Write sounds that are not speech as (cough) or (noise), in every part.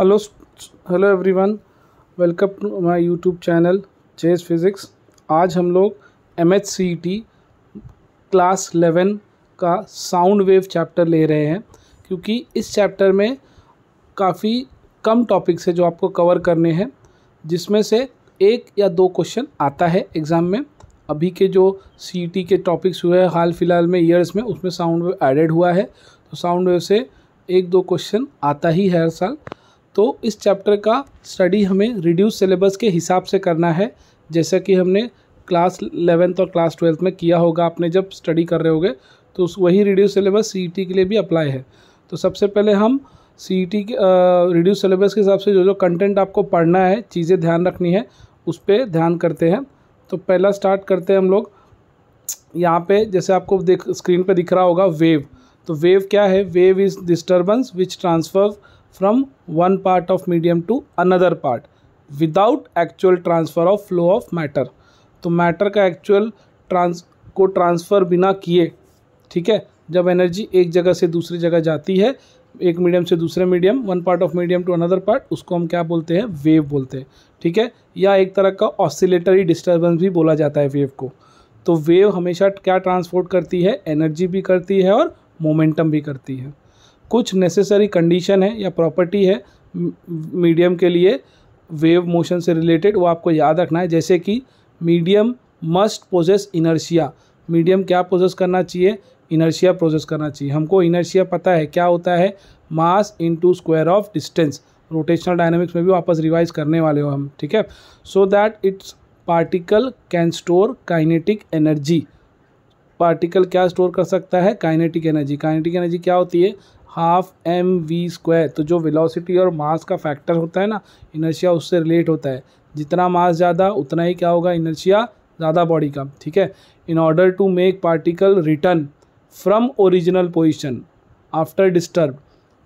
hello hello everyone welcome to my YouTube channel Jess physics आज हम लोग एम क्लास एलेवन का साउंड वेव चैप्टर ले रहे हैं क्योंकि इस चैप्टर में काफ़ी कम टॉपिक्स है जो आपको कवर करने हैं जिसमें से एक या दो क्वेश्चन आता है एग्ज़ाम में अभी के जो सी e के टॉपिक्स हुए हैं हाल फिलहाल में ईयर्स में उसमें साउंड वेव एडेड हुआ है तो साउंड वेव से एक दो क्वेश्चन आता ही है हर साल तो इस चैप्टर का स्टडी हमें रिड्यूस सिलेबस के हिसाब से करना है जैसा कि हमने क्लास एलेवेंथ और क्लास ट्वेल्थ में किया होगा आपने जब स्टडी कर रहे होगे तो उस वही रिड्यूस सिलेबस सी के लिए भी अप्लाई है तो सबसे पहले हम सी e के रिड्यूस सिलेबस के हिसाब से जो जो कंटेंट आपको पढ़ना है चीज़ें ध्यान रखनी है उस पर ध्यान करते हैं तो पहला स्टार्ट करते हैं हम लोग यहाँ पे जैसे आपको देख स्क्रीन पे दिख रहा होगा वेव तो वेव क्या है wave is disturbance which transfer from one part of medium to another part without actual transfer of flow of matter तो मैटर का एक्चुअल ट्रांस को ट्रांसफ़र बिना किए ठीक है जब एनर्जी एक जगह से दूसरी जगह जाती है एक मीडियम से दूसरे medium one part of medium to another part उसको हम क्या बोलते हैं वेव बोलते हैं ठीक है या एक तरह का ऑसिलेटरी डिस्टर्बेंस भी बोला जाता है वेव को तो वेव हमेशा क्या ट्रांसपोर्ट करती है एनर्जी भी करती है और मोमेंटम भी करती है कुछ नेसेसरी कंडीशन है या प्रॉपर्टी है मीडियम के लिए वेव मोशन से रिलेटेड वो आपको याद रखना है जैसे कि medium must process inertia medium क्या प्रोसेस करना चाहिए इनर्शिया प्रोसेस करना चाहिए हमको इनर्शिया पता है क्या होता है mass into square of distance rotational dynamics में भी वापस रिवाइज करने वाले हो हम ठीक है so that it's particle can store kinetic energy particle क्या स्टोर कर सकता है काइनेटिक एनर्जी काइनेटिक एनर्जी क्या होती है हाफ एम वी स्क्वायर तो जो वेलोसिटी और मास का फैक्टर होता है ना इनर्शिया उससे रिलेट होता है जितना मास ज़्यादा उतना ही क्या होगा इनर्शिया ज़्यादा बॉडी का ठीक है in order to make particle return from original position after disturb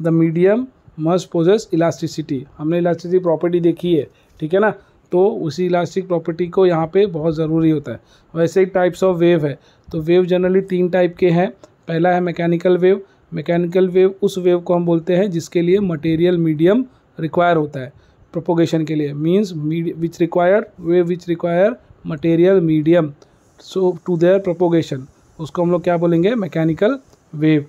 the medium must possess elasticity हमने इलास्टिसिटी प्रॉपर्टी देखी है ठीक है ना तो उसी इलास्टिक प्रॉपर्टी को यहाँ पे बहुत ज़रूरी होता है वैसे ही टाइप्स ऑफ वेव है तो वेव जनरली तीन टाइप के हैं पहला है मैकेनिकल वेव मैकेनिकल वेव उस वेव को हम बोलते हैं जिसके लिए मटेरियल मीडियम रिक्वायर होता है प्रोपोगेशन के लिए means which require wave which require material medium so to their propagation उसको हम लोग क्या बोलेंगे mechanical wave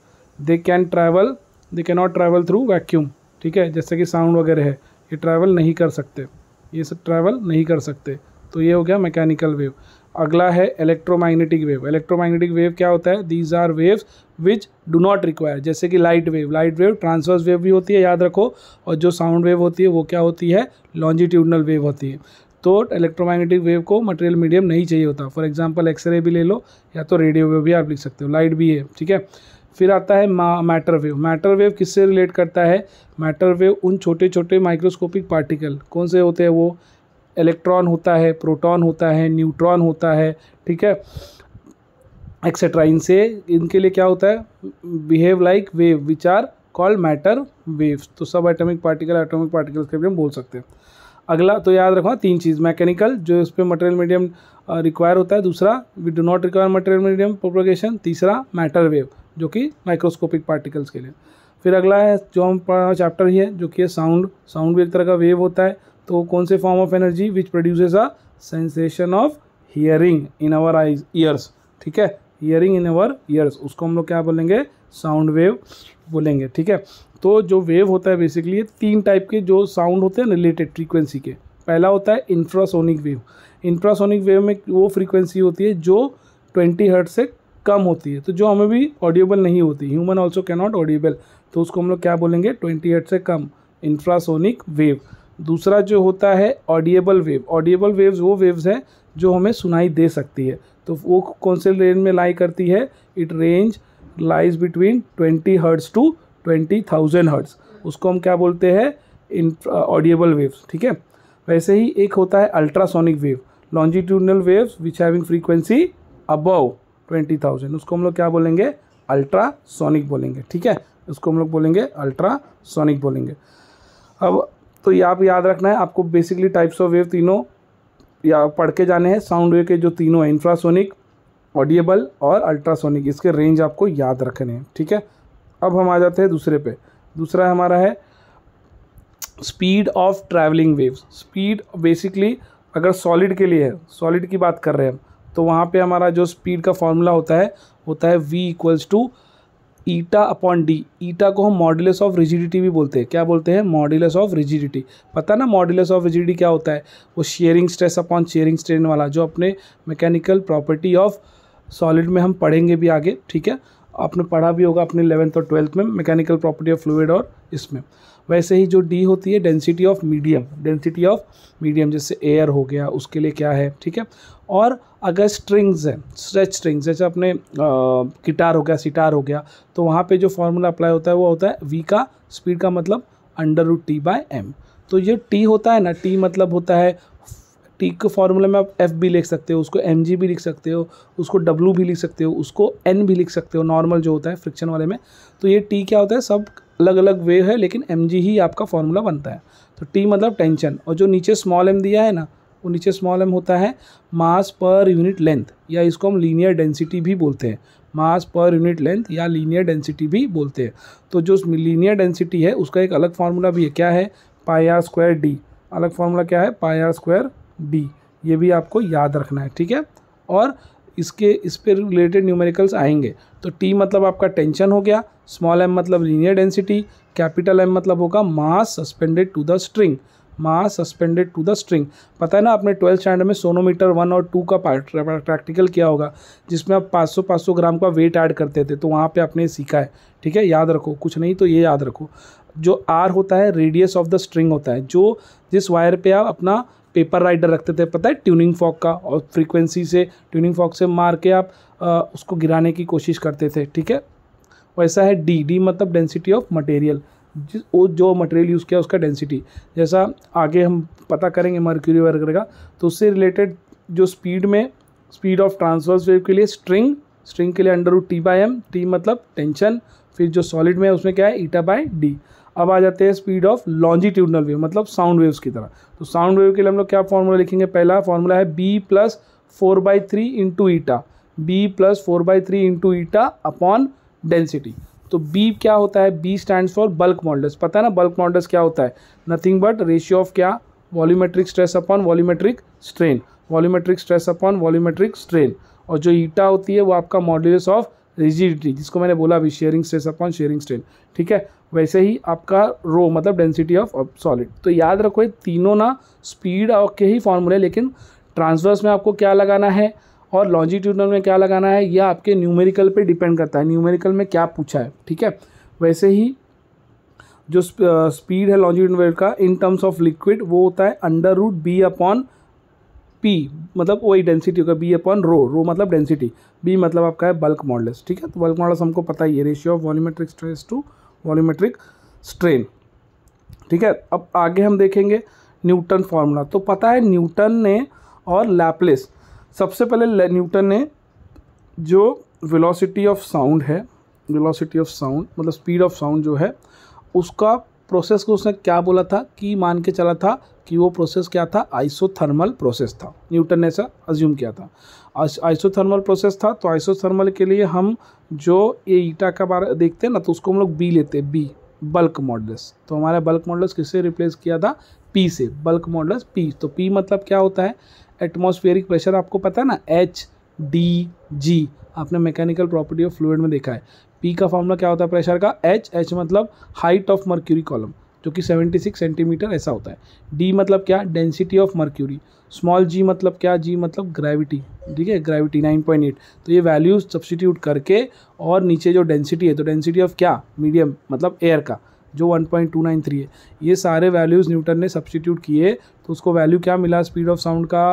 they can travel they can not travel through vacuum ठीक है जैसे कि साउंड वगैरह है ये ट्रैवल नहीं कर सकते ये सब ट्रैवल नहीं कर सकते तो ये हो गया मैकेनिकल वेव अगला है इलेक्ट्रोमैग्नेटिक वेव इलेक्ट्रोमैग्नेटिक वेव क्या होता है these are waves which do not require जैसे कि light wave light wave transverse wave भी होती है याद रखो और जो साउंड वेव होती है वो क्या होती है लॉन्जिट्यूडनल वेव होती है तो इलेक्ट्रोमैग्नेटिक वेव को मटेरियल मीडियम नहीं चाहिए होता फॉर एग्जाम्पल एक्सरे भी ले लो या तो रेडियो वेव भी आप लिख सकते हो लाइट भी है ठीक है फिर आता है मैटर वेव मैटर वेव किससे रिलेट करता है मैटर वेव उन छोटे छोटे माइक्रोस्कोपिक पार्टिकल कौन से होते हैं वो इलेक्ट्रॉन होता है प्रोटॉन होता है न्यूट्रॉन होता है ठीक है एक्सेट्रा इनसे इनके लिए क्या होता है behave like wave which are called matter waves तो सब एटॉमिक पार्टिकल एटॉमिक पार्टिकल्स के भी हम बोल सकते हैं अगला तो याद रखना तीन चीज़ मैकेनिकल जो इस पर मटेरियल मीडियम रिक्वायर होता है दूसरा we do not require material medium propagation तीसरा मैटर वेव जो कि माइक्रोस्कोपिक पार्टिकल्स के लिए फिर अगला है जो हम पढ़ा चैप्टर ही है जो कि है साउंड साउंड भी एक तरह का वेव होता है तो कौन से form of energy which produces a sensation of hearing in our I ears ठीक है हियरिंग इन आवर ईयर्स उसको हम लोग क्या बोलेंगे साउंड वेव बोलेंगे ठीक है तो जो वेव होता है बेसिकली तीन टाइप के जो साउंड होते हैं रिलेटेड फ्रीक्वेंसी के पहला होता है इंफ्रासोनिक वेव इंफ्रासोनिक वेव में वो फ्रीक्वेंसी होती है जो ट्वेंटी हर्ट से कम होती है तो जो हमें भी ऑडियोबल नहीं होती ह्यूमन ऑल्सो कैनॉट ऑडियोबल तो उसको हम लोग क्या बोलेंगे ट्वेंटी हर्ट से कम इंफ्रासोनिक वेव दूसरा जो होता है ऑडिएबल वेव ऑडिएबल वेव्स वो वेव्स हैं जो हमें सुनाई दे सकती है तो वो कौन से रेंज में लाई करती है it range lies between twenty hertz to twenty thousand hertz उसको हम क्या बोलते हैं इन ऑडिएबल वेव्स ठीक है वैसे ही एक होता है ultrasonic wave longitudinal waves which having frequency above twenty thousand उसको हम लोग क्या बोलेंगे अल्ट्रासोनिक बोलेंगे ठीक है उसको हम लोग बोलेंगे अल्ट्रासोनिक बोलेंगे अब तो ये आप याद रखना है आपको बेसिकली टाइप्स ऑफ वेव तीनों या पढ़ के जाने हैं साउंड वेव के जो तीनों हैं इंफ्रासोनिक ऑडिएबल और अल्ट्रासोनिक इसके रेंज आपको याद रखने हैं ठीक है अब हम आ जाते हैं दूसरे पे दूसरा हमारा है speed of travelling waves speed basically अगर सॉलिड के लिए है सॉलिड की बात कर रहे हैं हम तो वहाँ पे हमारा जो स्पीड का फॉर्मूला होता है होता है V equals to eta upon D eta को हम मॉड्यूलस ऑफ रिजिडिटी भी बोलते हैं क्या बोलते हैं मॉड्यूलस ऑफ रिजिडिटी पता ना मॉड्यूलस ऑफ रिजिडिटी क्या होता है वो shearing stress upon shearing strain वाला जो अपने मैकेनिकल प्रॉपर्टी ऑफ सॉलिड में हम पढ़ेंगे भी आगे ठीक है आपने पढ़ा भी होगा अपने इलेवंथ और ट्वेल्थ में मैकेनिकल प्रॉपर्टी ऑफ फ्लूड और इसमें वैसे ही जो डी होती है density of medium density of medium जैसे एयर हो गया उसके लिए क्या है ठीक है और अगर स्ट्रिंग्स हैं स्ट्रेच स्ट्रिंग्स जैसे अपने गिटार हो गया सिटार हो गया तो वहाँ पे जो फॉर्मूला अप्लाई होता है वो होता है वी का स्पीड का मतलब under root T by M तो ये टी होता है ना टी मतलब होता है टी के फॉर्मूला में आप एफ भी लिख सकते हो उसको एम जी भी लिख सकते हो उसको डब्लू भी लिख सकते हो उसको एन भी लिख सकते हो नॉर्मल जो होता है फ्रिक्शन वाले में तो ये टी क्या होता है सब अलग अलग वे है लेकिन एम जी ही आपका फॉर्मूला बनता है तो टी मतलब टेंशन और जो नीचे स्मॉल एम दिया है ना वो नीचे स्मॉल एम होता है मास पर यूनिट लेंथ या इसको हम लीनियर डेंसिटी भी बोलते हैं मास पर यूनिट लेंथ या लीनियर डेंसिटी भी बोलते हैं तो जो लीनियर डेंसिटी है उसका एक अलग फार्मूला भी है क्या है पाई आर स्क्वायर डी अलग फार्मूला क्या है पाई आर स्क्वायर बी ये भी आपको याद रखना है ठीक है और इसके इस पर रिलेटेड न्यूमेरिकल्स आएंगे तो टी मतलब आपका टेंशन हो गया स्मॉल एम मतलब लीनियर डेंसिटी कैपिटल एम मतलब होगा mass suspended to the string mass suspended to the string पता है ना आपने ट्वेल्थ स्टैंडर्ड में सोनोमीटर वन और टू का प्रैक्टिकल किया होगा जिसमें आप 500 500 ग्राम का वेट ऐड करते थे तो वहाँ पे आपने सीखा है ठीक है याद रखो कुछ नहीं तो ये याद रखो जो आर होता है रेडियस ऑफ द स्ट्रिंग होता है जो जिस वायर पे आप अपना पेपर राइडर रखते थे पता है ट्यूनिंग फॉक का और फ्रीक्वेंसी से ट्यूनिंग फॉक से मार के आप आ, उसको गिराने की कोशिश करते थे ठीक है वैसा है डी डी मतलब डेंसिटी ऑफ मटेरियल जिस वो जो मटेरियल यूज़ किया उसका डेंसिटी जैसा आगे हम पता करेंगे मर्क्यूरी वगैरह का तो उससे रिलेटेड जो स्पीड में स्पीड ऑफ ट्रांसवर्स वेव के लिए स्ट्रिंग स्ट्रिंग के लिए under root T by M T मतलब टेंशन फिर जो सॉलिड में उसमें क्या है ईटा बाय डी अब आ जाते हैं स्पीड ऑफ लॉन्जिट्यूडनल वेव मतलब साउंड वेव्स की तरह तो साउंड वेव के लिए हम लोग क्या फॉर्मूला लिखेंगे पहला फॉर्मूला है B plus four by three into eta B plus four by three into eta upon density तो बी क्या होता है B stand for bulk modulus पता है ना बल्क मॉडल्स क्या होता है नथिंग बट रेशियो ऑफ क्या volumetric stress upon volumetric strain volumetric stress upon volumetric strain और जो ईटा होती है वो आपका मॉड्यूल्स ऑफ रिजिडिटी जिसको मैंने बोला अभी shearing stress upon shearing strain ठीक है वैसे ही आपका रो मतलब डेंसिटी ऑफ सॉलिड तो याद रखो ये तीनों ना स्पीड और के ही फॉर्मूले लेकिन ट्रांसवर्स में आपको क्या लगाना है और लॉन्जिट्यूडल में क्या लगाना है यह आपके न्यूमेरिकल पे डिपेंड करता है न्यूमेरिकल में क्या पूछा है ठीक है वैसे ही जो स्पीड uh, है लॉन्जिट्यूडनल का इन टर्म्स ऑफ लिक्विड वो होता है under root B upon P मतलब वही डेंसिटी होगा बी अपॉन रो रो मतलब डेंसिटी बी मतलब आपका है बल्क मॉडल्स ठीक है तो बल्क मॉडल्स हमको पता ही है ratio of volumetric stress to volumetric strain ठीक है अब आगे हम देखेंगे न्यूटन फार्मूला तो पता है न्यूटन ने और लैपलेस सबसे पहले न्यूटन ने जो वेलोसिटी ऑफ साउंड है वेलोसिटी ऑफ साउंड मतलब स्पीड ऑफ साउंड जो है उसका प्रोसेस को उसने क्या बोला था कि मान के चला था कि वो प्रोसेस क्या था आइसोथर्मल प्रोसेस था न्यूटन ने ऐसा अज्यूम किया था आइसोथर्मल प्रोसेस था तो आइसोथर्मल के लिए हम जो ये ईटा का बारे देखते हैं ना तो उसको हम लोग बी लेते हैं बी बल्क मॉडल्स तो हमारे बल्क मॉडल्स किससे रिप्लेस किया था पी से बल्क मॉडल्स पी तो पी मतलब क्या होता है एटमोस्फेयरिक प्रेशर आपको पता है ना एच डी जी आपने मैकेनिकल प्रॉपर्टी ऑफ फ्लूड में देखा है पी का फॉर्मूला क्या होता है प्रेशर का एच एच मतलब हाइट ऑफ मर्क्यूरी कॉलम जो कि 76 सेंटीमीटर ऐसा होता है डी मतलब क्या density of mercury small G मतलब क्या जी मतलब ग्रेविटी ठीक है ग्रेविटी 9.8 तो ये वैल्यूज सब्सटीट्यूट करके और नीचे जो डेंसिटी है तो डेंसिटी ऑफ क्या मीडियम मतलब एयर का जो 1.293 है ये सारे वैल्यूज़ न्यूटन ने सब्सटीट्यूट किए तो उसको वैल्यू क्या मिला स्पीड ऑफ साउंड का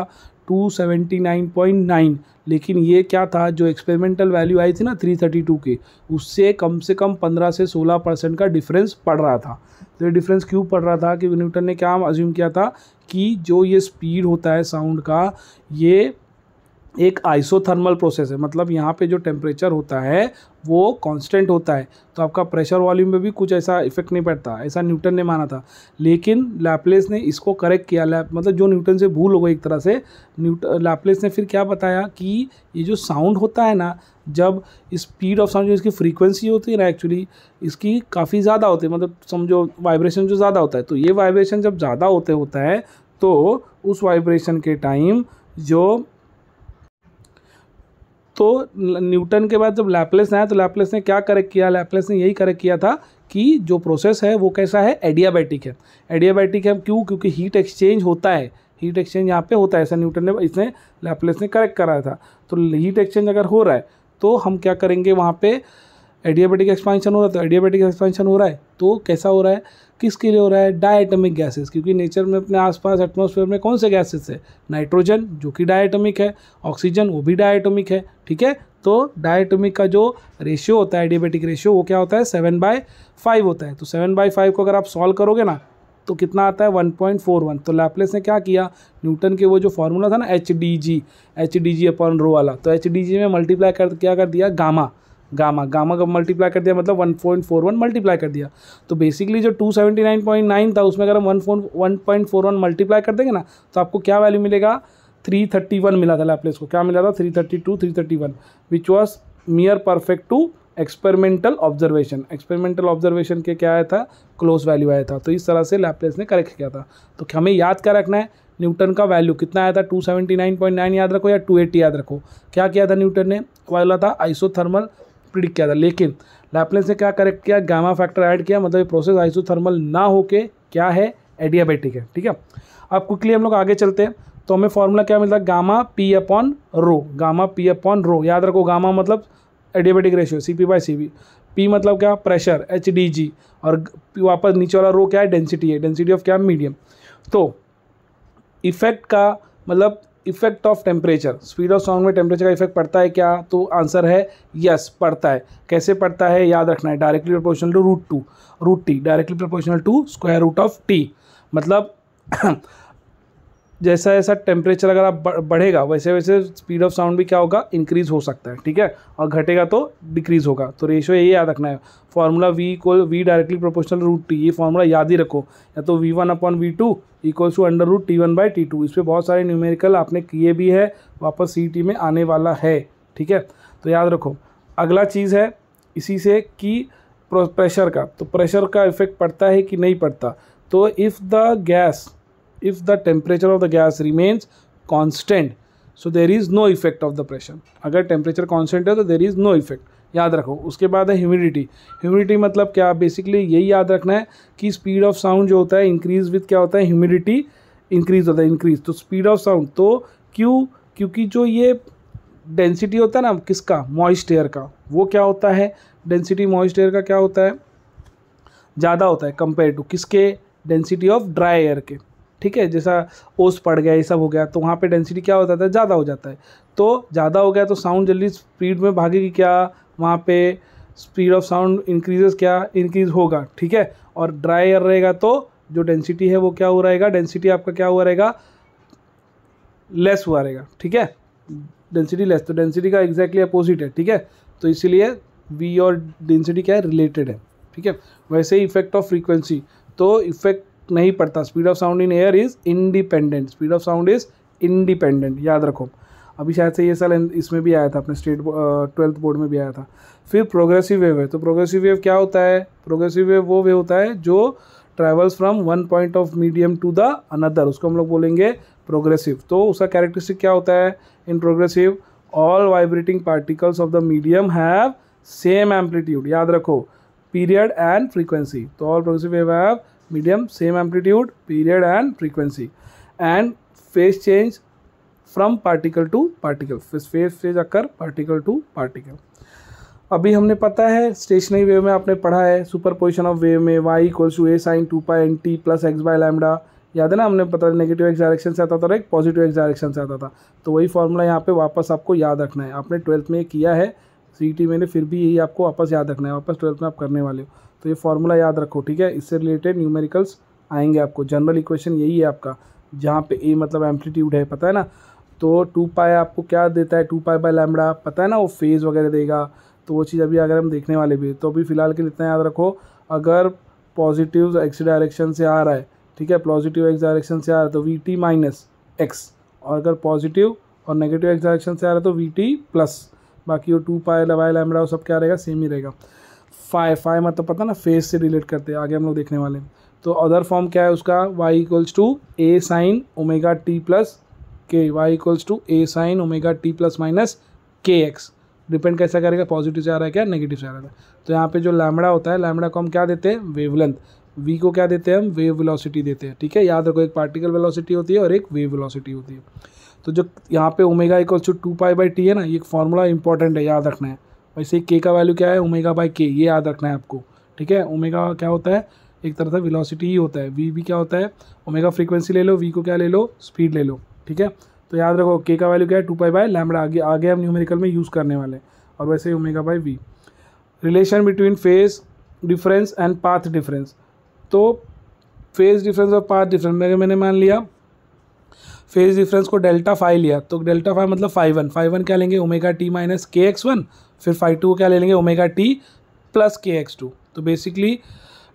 279.9 लेकिन ये क्या था जो एक्सपेरिमेंटल वैल्यू आई थी ना 332 के उससे कम से कम 15 से 16 परसेंट का डिफरेंस पड़ रहा था तो ये डिफरेंस क्यों पड़ रहा था कि न्यूटन ने क्या अज्यूम किया था कि जो ये स्पीड होता है साउंड का ये एक आइसोथर्मल प्रोसेस है मतलब यहाँ पे जो टेम्परेचर होता है वो कांस्टेंट होता है तो आपका प्रेशर वॉल्यूम में भी कुछ ऐसा इफेक्ट नहीं पड़ता ऐसा न्यूटन ने माना था लेकिन लैपलेस ने इसको करेक्ट किया लैप मतलब जो न्यूटन से भूल हो गई एक तरह से न्यूट लैपलेस ने फिर क्या बताया कि ये जो साउंड होता है ना जब स्पीड ऑफ साउंड जो इसकी फ्रीक्वेंसी होती है ना एक्चुअली इसकी काफ़ी ज़्यादा होती है मतलब समझो वाइब्रेशन जो ज़्यादा होता है तो ये वाइब्रेशन जब ज़्यादा होते होता है तो उस वाइब्रेशन के टाइम जो तो न्यूटन के बाद जब लैपलेस आया तो लैपलेस ने क्या करेक्ट किया लैपलेस ने यही करेक्ट किया था कि जो प्रोसेस है वो कैसा है एडियाबैटिक है एडियाबैटिक है क्यों क्योंकि हीट एक्सचेंज होता है हीट एक्सचेंज यहाँ पे होता है ऐसा न्यूटन ने इसने लैपलेस ने करेक्ट कराया था तो हीट एक्सचेंज अगर हो रहा है तो हम क्या करेंगे वहाँ पे एडियाबैटिक एक्सपेंशन हो रहा है तो एडियाबैटिक एक्सपेंशन हो रहा है तो कैसा हो रहा है किसके लिए हो रहा है डायटमिक गैसेस क्योंकि नेचर में अपने आसपास एटमॉस्फेयर में कौन से गैसेस है नाइट्रोजन जो कि डायटमिक है ऑक्सीजन वो भी डायटमिक है ठीक है तो डायटमिक का जो रेशियो होता है डिबेटिक रेशियो वो क्या होता है सेवन बाय फाइव होता है तो सेवन बाई फाइव को अगर आप सॉल्व करोगे ना तो कितना आता है वन पॉइंट फोर वन तो लैपलेस ने क्या किया न्यूटन के वो जो फॉर्मूला था ना H D G H D G upon rho वाला तो एच डी जी में मल्टीप्लाई कर क्या कर दिया गामा गामा गामा का मल्टीप्लाई कर दिया मतलब one point four one multiply कर दिया तो बेसिकली जो two seventy nine point nine था उसमें अगर हम वन फोन one point four one multiply कर देंगे ना तो आपको क्या वैल्यू मिलेगा थ्री थर्टी वन मिला था लैपलेस को क्या मिला था three thirty two three thirty one which was near perfect to experimental observation experimental observation के क्या आया था क्लोज वैल्यू आया था तो इस तरह से लैपलेस ने करेक्ट किया था तो हमें याद क्या रखना है न्यूटन का वैल्यू कितना आया था 279.9 याद रखो या 280 याद रखो क्या किया था न्यूटन ने वाला था आइसोथर्मल प्रिडिक्ट किया था लेकिन लैपलेस ने क्या करेक्ट किया गामा फैक्टर ऐड किया मतलब ये प्रोसेस आइसोथर्मल ना होके क्या है एडियाबेटिक है ठीक है अब क्विकली हम लोग आगे चलते हैं तो हमें फॉर्मूला क्या मिलता है gamma P upon rho gamma P upon rho याद रखो गामा मतलब adiabatic ratio C P by C V P मतलब क्या प्रेशर एच डी जी और वापस नीचे वाला रो क्या है डेंसिटी है डेंसिटी ऑफ क्या मीडियम तो इफेक्ट का मतलब effect of temperature speed of sound में टेम्परेचर का इफेक्ट पड़ता है क्या तो आंसर है यस पड़ता है कैसे पड़ता है याद रखना है directly proportional to root to root T directly proportional to square root of T मतलब (clears throat) जैसा जैसा टेम्परेचर अगर आप बढ़ेगा वैसे वैसे स्पीड ऑफ साउंड भी क्या होगा इंक्रीज़ हो सकता है ठीक है और घटेगा तो डिक्रीज़ होगा तो रेशियो यही याद रखना है फार्मूला वी को V directly proportional root T ये फार्मूला याद ही रखो या तो V one upon V two equals to under root T one by T two इस पर बहुत सारे न्यूमेरिकल आपने किए भी है वापस सी टी में आने वाला है ठीक है तो याद रखो अगला चीज़ है इसी से कि प्रेशर का तो प्रेशर का इफेक्ट पड़ता है कि नहीं पड़ता तो if the gas if the temperature of the gas remains constant so there is no effect of the pressure अगर टेम्परेचर कॉन्स्टेंट है तो देर इज़ नो इफेक्ट याद रखो उसके बाद है ह्यूमिडिटी ह्यूमिडिटी मतलब क्या बेसिकली यही याद रखना है कि स्पीड ऑफ साउंड जो होता है इंक्रीज़ विथ क्या होता है ह्यूमिडिटी इंक्रीज़ होता है इंक्रीज़ तो स्पीड ऑफ साउंड तो क्यों क्योंकि जो ये डेंसिटी होता है ना किसका मॉइस्ट एयर का वो क्या होता है डेंसिटी मॉइस्ट एयर का क्या होता है ज़्यादा होता है कंपेयर टू किसके डेंसिटी ऑफ ड्राई एयर के ठीक है जैसा ओस पड़ गया ये सब हो गया तो वहाँ पे डेंसिटी क्या हो जाता है ज़्यादा हो जाता है तो ज़्यादा हो गया तो साउंड जल्दी स्पीड में भागेगी क्या वहाँ पे स्पीड ऑफ साउंड इंक्रीजेस क्या इंक्रीज होगा ठीक है और ड्राई एयर रहेगा तो जो डेंसिटी है वो क्या हो रहेगा डेंसिटी आपका क्या हुआ रहेगा लेस हुआ रहेगा ठीक है डेंसिटी लेस तो डेंसिटी का एग्जैक्टली अपोजिट है ठीक है तो इसीलिए वी और डेंसिटी क्या है रिलेटेड है ठीक है वैसे ही इफेक्ट ऑफ फ्रीक्वेंसी तो इफेक्ट नहीं पड़ता speed of sound in air is independent speed of sound is independent याद रखो अभी शायद से ये साल इसमें भी आया था अपने स्टेट ट्वेल्थ बोर्ड में भी आया था फिर प्रोग्रेसिव वेव है तो प्रोग्रेसिव वेव क्या होता है प्रोग्रेसिव वेव वो वेव होता है जो travels from one point of medium to the another उसको हम लोग बोलेंगे प्रोग्रेसिव तो उसका कैरेक्टरिस्टिक क्या होता है in progressive all vibrating particles of the medium have same amplitude याद रखो पीरियड एंड फ्रीक्वेंसी तो all progressive wave have medium same amplitude period and frequency and phase change from particle to particle फिर phase से जाकर particle to particle अभी हमने पता है स्टेशनरी वेव में आपने पढ़ा है सुपर पोजिशन ऑफ वेव में Y equals to A sine two pi N T plus X by lambda याद है ना हमने पता नेगेटिव एक्स डायरेक्शन से आता था और एक पॉजिटिव एक्स डायरेक्शन से आता था तो वही फॉर्मूला यहाँ पे वापस आपको याद रखना है आपने ट्वेल्थ में किया है सी e मैंने फिर भी यही आपको वापस याद रखना है वापस ट्वेल्थ में आप करने वाले हो तो ये फॉर्मूला याद रखो ठीक है इससे रिलेटेड न्यूमेरिकल्स आएंगे आपको जनरल इक्वेशन यही है आपका जहाँ पे ए मतलब एम्पलीट्यूड है पता है ना तो टू पाई आपको क्या देता है टू पाई बाय लैमडा पता है ना वो फेज़ वगैरह देगा तो वो चीज़ अभी अगर हम देखने वाले भी तो अभी फ़िलहाल के लिए इतना याद रखो अगर पॉजिटिव एक्स डायरेक्शन से आ रहा है ठीक है पॉजिटिव एक्स डायरेक्शन से आ रहा है तो वी टी माइनस एक्स और अगर पॉजिटिव और नेगेटिव एक्स डायरेक्शन से आ रहा है तो वी टी प्लस बाकी वो टू पाए लवाए लैमडा वो सब क्या रहेगा सेम ही रहेगा फाइव फाइव मतलब पता ना फेस से रिलेट करते हैं आगे हम लोग देखने वाले हैं तो अदर फॉर्म क्या है उसका Y equals to A sine omega T plus K Y equals to A sine omega T plus minus K X depend कैसा करेगा पॉजिटिव से आ रहा है क्या नेगेटिव से आ रहा है तो यहाँ पे जो लैमड़ा होता है लैमड़ा को हम क्या देते हैं वेवलेंथ वी को क्या देते हैं हम वेव वेलोसिटी देते हैं ठीक है याद रखो एक पार्टिकल वेलोसिटी होती है और एक वेव वेलोसिटी होती है तो जो यहाँ पे omega equals to two pi by T है ना ये एक फॉर्मूला इंपॉर्टेंट है याद रखना है वैसे के का वैल्यू क्या है ओमेगा बाई के ये याद रखना है आपको ठीक है ओमेगा क्या होता है एक तरह से वेलोसिटी ही होता है वी भी क्या होता है ओमेगा फ्रीक्वेंसी ले लो वी को क्या ले लो स्पीड ले लो ठीक है तो याद रखो के का वैल्यू क्या है टू पाई बाय लैमडा आगे आगे हम न्यूमेरिकल में यूज़ करने वाले हैं और वैसे ही omega by V relation between phase difference and path difference तो फेज डिफरेंस और पाथ डिफरेंस मैंने मैंने मान लिया फेज डिफरेंस को डेल्टा फाइव लिया तो डेल्टा फाइव मतलब फाइव वन फाइव वन क्या लेंगे omega T minus K X one फिर फाइव टू क्या ले लेंगे omega T plus K X two तो बेसिकली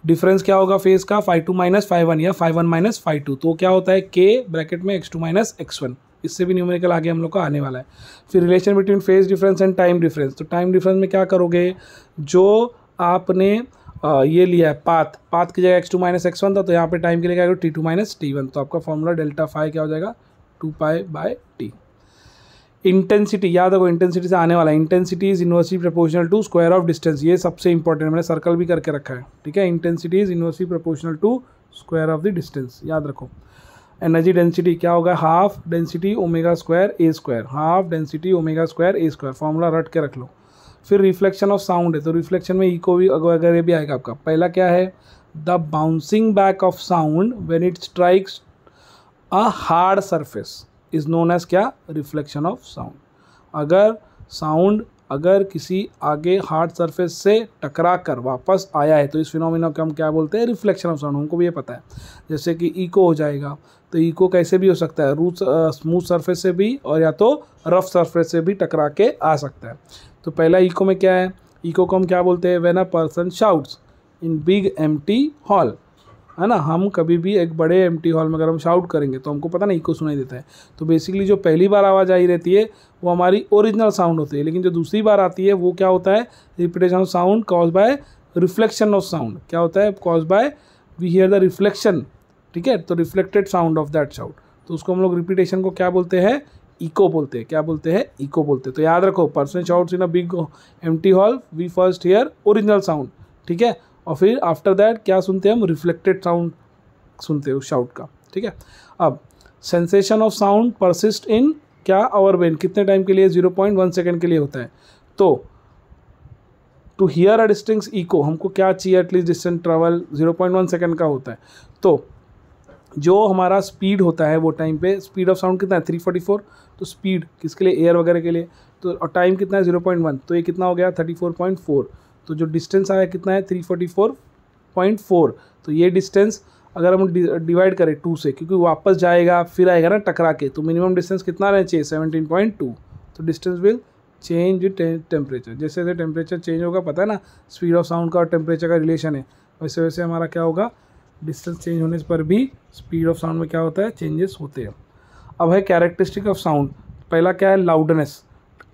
डिफरेंस क्या होगा फेज का phi two minus five one या phi one minus phi two तो क्या होता है के ब्रैकेट में X two minus X one इससे भी न्यूमेरिकल आगे हम लोग का आने वाला है फिर relation between phase difference and time difference तो टाइम डिफरेंस में क्या करोगे जो आपने ये लिया है पाथ पाथ की जगह X two minus X one था तो यहाँ पे टाइम के लिए क्या T two minus T one तो आपका फॉर्मूला डेल्टा फाइव क्या हो जाएगा two pi by T intensity याद रखो इंटेंसिटी से आने वाला है intensity is inversely proportional to square of distance ये सबसे इंपॉर्टेंट मैंने सर्कल भी करके रखा है ठीक है intensity is inversely proportional to square of the distance याद रखो एनर्जी डेंसिटी क्या होगा half density omega square A square half density omega square A square formula रट के रख लो फिर रिफ्लेक्शन ऑफ साउंड है तो रिफ्लेक्शन में इको भी वगैरह भी आएगा आपका पहला क्या है the bouncing back of sound when it strikes a hard surface is known as क्या रिफ्लेक्शन ऑफ साउंड अगर साउंड अगर किसी आगे हार्ड सरफेस से टकरा कर वापस आया है तो इस फिनोमिना को हम क्या बोलते हैं रिफ्लेक्शन ऑफ साउंड हमको भी ये पता है जैसे कि ईको हो जाएगा तो ईको कैसे भी हो सकता है रूथ स्मूथ सरफेस से भी और या तो रफ सरफेस से भी टकरा के आ सकता है तो पहला ईको में क्या है ईको को हम क्या बोलते हैं when a person shouts in big एम हॉल है ना हम कभी भी एक बड़े एम हॉल में अगर हम शाउट करेंगे तो हमको पता नहीं इको सुनाई देता है तो बेसिकली जो पहली बार आवाज़ आई रहती है वो हमारी ओरिजिनल साउंड होती है लेकिन जो दूसरी बार आती है वो क्या होता है repetition of sound caused by reflection of sound क्या होता है caused by we hear the reflection ठीक है तो reflected sound of that shout तो उसको हम लोग रिपीटेशन को क्या बोलते हैं इको बोलते हैं क्या बोलते हैं इको बोलते हैं तो याद रखो person shouts in a big एम hall we first hear original sound ठीक है और फिर आफ्टर दैट क्या सुनते हैं हम रिफ्लेक्टेड साउंड सुनते हैं उस शाउट का ठीक है अब sensation of sound persist in क्या आवर ब्रेन कितने टाइम के लिए जीरो पॉइंट वन सेकेंड के लिए होता है तो to hear a distinct echo हमको क्या चाहिए at least distance travel zero point one second का होता है तो जो हमारा स्पीड होता है वो टाइम पे स्पीड ऑफ साउंड कितना है थ्री फोर्टी फोर तो स्पीड किसके लिए एयर वगैरह के लिए तो और टाइम कितना है जीरो पॉइंट वन तो ये कितना हो गया थर्टी फोर पॉइंट फोर तो जो डिस्टेंस आया कितना है three forty four point four तो ये डिस्टेंस अगर हम डिवाइड करें टू से क्योंकि वापस जाएगा फिर आएगा ना टकरा के तो मिनिमम डिस्टेंस कितना रहना चाहिए सेवनटीन पॉइंट टू तो distance will change with temperature जैसे जैसे टेम्परेचर चेंज होगा पता है ना स्पीड ऑफ साउंड का और टेम्परेचर का रिलेशन है वैसे वैसे हमारा क्या होगा डिस्टेंस चेंज होने पर भी स्पीड ऑफ साउंड में क्या होता है चेंजेस होते हैं अब है कैरेक्टरिस्टिक ऑफ साउंड पहला क्या है लाउडनेस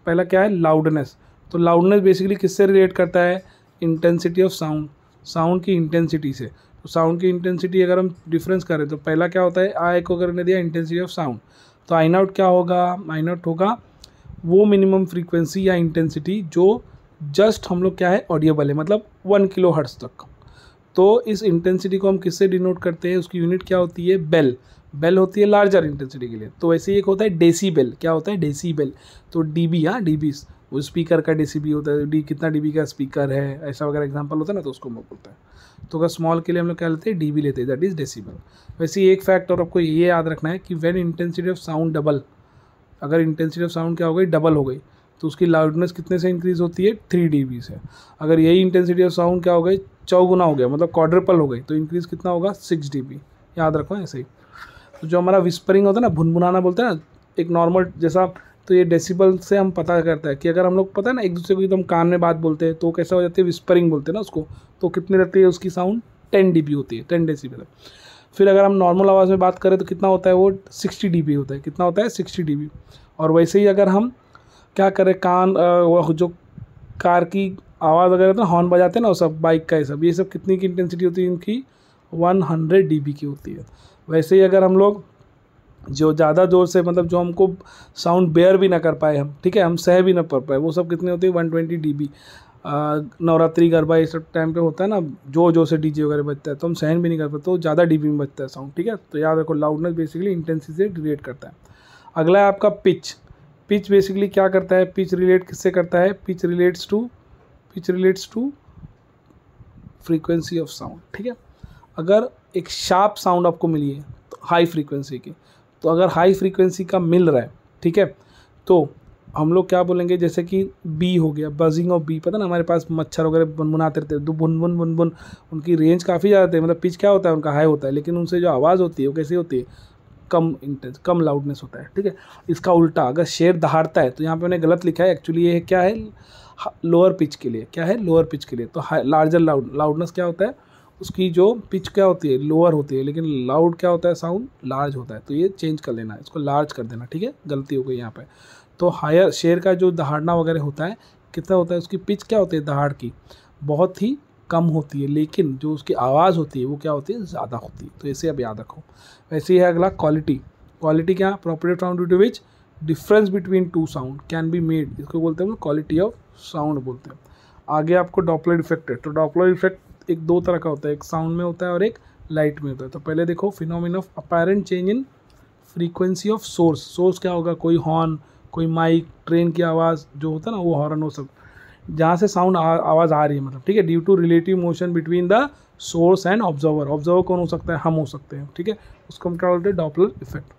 पहला क्या है लाउडनेस तो लाउडनेस बेसिकली किससे रिलेट करता है इंटेंसिटी ऑफ साउंड साउंड की इंटेंसिटी से तो साउंड की इंटेंसिटी अगर हम डिफरेंस करें तो पहला क्या होता है आई को करने दिया इंटेंसिटी ऑफ साउंड तो आई नाउट क्या होगा आई नाउट होगा वो मिनिमम फ्रीक्वेंसी या इंटेंसिटी जो जस्ट हम लोग क्या है ऑडियोबल है मतलब वन किलो हर्ट्स तक तो इस इंटेंसिटी को हम किससे डिनोट करते हैं उसकी यूनिट क्या होती है बेल बेल होती है लार्जर इंटेंसिटी के लिए तो वैसे एक होता है डेसी बेल क्या होता है डेसी बेल तो डी बी या डी बीस वो स्पीकर का डेसीबी होता है डी कितना डीबी का स्पीकर है ऐसा वगैरह एग्जांपल होता है ना तो उसको हम लोग बोलते हैं तो अगर स्मॉल के लिए हम लोग क्या लेते हैं डीबी लेते हैं दैट इज़ डेसीबल वैसे एक फैक्ट और आपको ये याद रखना है कि when intensity of sound double अगर इंटेंसिटी ऑफ साउंड क्या हो गई डबल हो गई तो उसकी लाउडनेस कितने से इंक्रीज़ होती है थ्री डी से अगर यही इंटेंसिटी ऑफ साउंड क्या हो गई चौगुना हो गया मतलब क्वाड्रिपल हो गई तो इंक्रीज़ कितना होगा सिक्स डी याद रखो ऐसे ही तो जो हमारा विस्परिंग होता है ना भुनभुनाना बोलते हैं ना एक नॉर्मल जैसा तो ये डेसिबल से हम पता करता है कि अगर हम लोग पता है ना एक दूसरे को एकदम कान में बात बोलते हैं तो कैसा हो जाती है विस्परिंग बोलते हैं ना उसको तो कितनी रहती है उसकी साउंड टेन डी होती है टेन डेसीबल फिर अगर हम नॉर्मल आवाज़ में बात करें तो कितना होता है वो सिक्सटी डी होता है कितना होता है सिक्सटी डी और वैसे ही अगर हम क्या करें कान जो कार की आवाज़ वगैरह तो हॉर्न बजाते हैं ना सब बाइक का ये सब ये सब कितनी की इंटेंसिटी होती है इनकी डी बी की होती है वैसे ही अगर हम लोग जो ज़्यादा ज़ोर से मतलब जो हमको साउंड बेयर भी ना कर पाए हम ठीक है हम सह भी ना कर पाए वो सब कितने होते हैं one twenty D B Navratri garba ये सब टाइम पे होता है ना जो जो से डीजे वगैरह बजता है तो हम सहन भी नहीं कर पाते तो ज़्यादा डी में बजता है साउंड ठीक है तो याद रखो लाउडनेस बेसिकली इंटेंसिटी से रिलेट करता है अगला है आपका पिच पिच बेसिकली क्या करता है पिच रिलेट किससे करता है pitch relates to pitch relates to frequency of sound ठीक है अगर एक शार्प साउंड आपको मिली है तो हाई फ्रीक्वेंसी की तो अगर हाई फ्रीक्वेंसी का मिल रहा है ठीक है तो हम लोग क्या बोलेंगे जैसे कि बी हो गया बजिंग ऑफ बी पता ना हमारे पास मच्छर वगैरह बुनबुनाते रहते हैं तो बुन बुन बुन बुन उनकी रेंज काफ़ी ज़्यादा है मतलब पिच क्या होता है उनका हाई होता है लेकिन उनसे जो आवाज़ होती है वो कैसी होती है कम इंटेंस कम लाउडनेस होता है ठीक है इसका उल्टा अगर शेर दहाड़ता है तो यहाँ पे मैंने गलत लिखा है एक्चुअली ये क्या है लोअर पिच के लिए क्या है लोअर पिच के लिए तो लार्जर लाउड लाउडनेस क्या होता है उसकी जो पिच क्या होती है लोअर होती है लेकिन लाउड क्या होता है साउंड लार्ज होता है तो ये चेंज कर लेना है इसको लार्ज कर देना ठीक है गलती हो गई यहाँ पर तो हायर शेर का जो दहाड़ना वगैरह होता है कितना होता है उसकी पिच क्या होती है दहाड़ की बहुत ही कम होती है लेकिन जो उसकी आवाज़ होती है वो क्या होती है ज़्यादा होती है तो इसे अब याद रखो वैसे ही है अगला क्वालिटी क्वालिटी क्या property sound which difference between two sound can be made इसको बोलते हैं क्वालिटी ऑफ साउंड बोलते हैं आगे आपको डॉपलर इफेक्ट है तो डॉपलर इफेक्ट एक दो तरह का होता है एक साउंड में होता है और एक लाइट में होता है तो पहले देखो phenomenon of apparent change in frequency of source source क्या होगा कोई हॉर्न कोई माइक ट्रेन की आवाज़ जो होता है ना वो हॉर्न हो सकता जहाँ से साउंड आवाज़ आ रही है मतलब ठीक है due to relative motion between the source and observer observer कौन हो सकता है हम हो सकते हैं ठीक है उसको हम क्या बोलते हैं डॉपलर इफेक्ट